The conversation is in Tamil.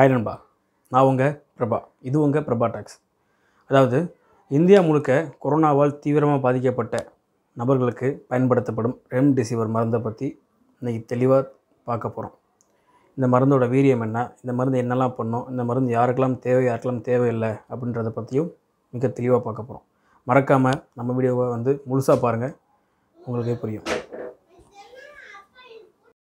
ஹாய் நண்பா நான் உங்கள் பிரபா இது உங்கள் பிரபா டாக்ஸ் அதாவது இந்தியா முழுக்க கொரோனாவால் தீவிரமாக பாதிக்கப்பட்ட நபர்களுக்கு பயன்படுத்தப்படும் ரெம்டெசிவர் மருந்தை பற்றி இன்றைக்கி தெளிவாக பார்க்க போகிறோம் இந்த மருந்தோட வீரியம் என்ன இந்த மருந்து என்னெல்லாம் பண்ணோம் இந்த மருந்து யாருக்கெல்லாம் தேவை யாருக்கெல்லாம் தேவையில்லை அப்படின்றத பற்றியும் மிக தெளிவாக பார்க்க போகிறோம் மறக்காமல் நம்ம வீடியோவை வந்து முழுசாக பாருங்கள் உங்களுக்கே புரியும்